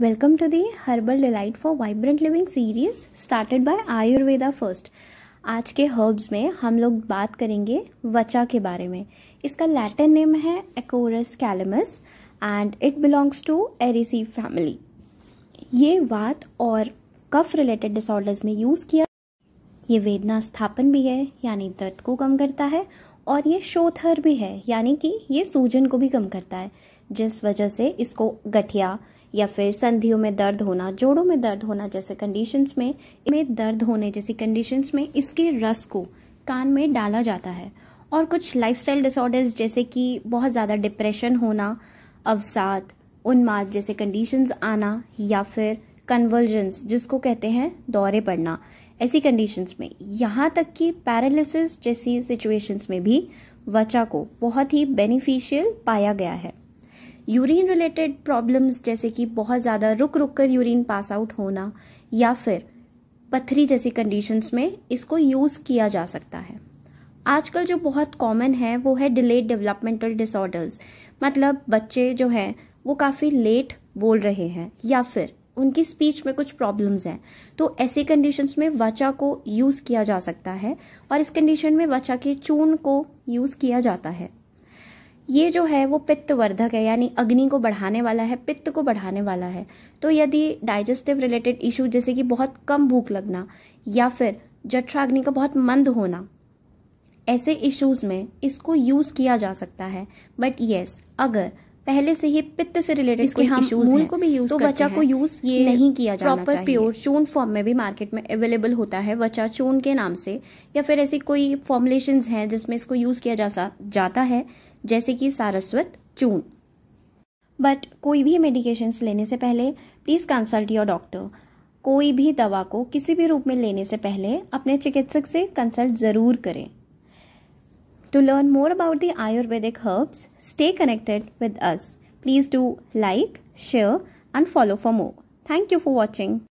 Welcome to the herbal delight for vibrant living series started by Ayurveda first आज के herbs में हम लोग बात करेंगे वचा के बारे में इसका लैटिन नेम है Acorus calamus and it belongs to Araceae family ये वात और कफ रिलेटेड डिसऑर्डर्स में यूज़ किया ये वेदना स्थापन भी है यानी दर्द को कम करता है और ये शोथर भी है यानी कि ये सूजन को भी कम करता है जिस वजह से इसको गठिया या फिर संधियों में दर्द होना जोड़ों में दर्द होना जैसे कंडीशंस में में दर्द होने जैसी कंडीशंस में इसके रस को कान में डाला जाता है और कुछ लाइफस्टाइल डिसऑर्डर्स जैसे कि बहुत ज़्यादा डिप्रेशन होना अवसाद उन्माद जैसे कंडीशंस आना या फिर कन्वर्जेंस जिसको कहते हैं दौरे पड़ना ऐसी कंडीशंस में यहाँ तक कि पैरालिसिस जैसी सिचुएशंस में भी वचा को बहुत ही बेनिफिशियल पाया गया है यूरिन रिलेटेड प्रॉब्लम्स जैसे कि बहुत ज़्यादा रुक रुक कर यूरिन पास आउट होना या फिर पथरी जैसी कंडीशंस में इसको यूज़ किया जा सकता है आजकल जो बहुत कॉमन है वो है डिलेड डेवलपमेंटल डिसऑर्डर्स मतलब बच्चे जो हैं वो काफ़ी लेट बोल रहे हैं या फिर उनकी स्पीच में कुछ प्रॉब्लम्स हैं तो ऐसी कंडीशंस में वचा को यूज़ किया जा सकता है और इस कंडीशन में वचा के चून को यूज़ किया जाता है ये जो है वो पित्त वर्धक है यानी अग्नि को बढ़ाने वाला है पित्त को बढ़ाने वाला है तो यदि डाइजेस्टिव रिलेटेड इशू जैसे कि बहुत कम भूख लगना या फिर जठराग्नि का बहुत मंद होना ऐसे इश्यूज में इसको यूज किया जा सकता है बट येस अगर पहले से ही पित्त से रिलेटेड इसके हम मूल को भी यूज तो वचा को यूज ये नहीं किया जाना प्रॉपर प्योर चून फॉर्म में भी मार्केट में अवेलेबल होता है वचा चून के नाम से या फिर ऐसी कोई फॉर्मुलेशन है जिसमें इसको यूज किया जा जाता है जैसे कि सारस्वत चून बट कोई भी मेडिकेशंस लेने से पहले प्लीज़ कंसल्ट योर डॉक्टर कोई भी दवा को किसी भी रूप में लेने से पहले अपने चिकित्सक से कंसल्ट ज़रूर करें To learn more about the Ayurvedic herbs, stay connected with us. Please do like, share, and follow for more. Thank you for watching.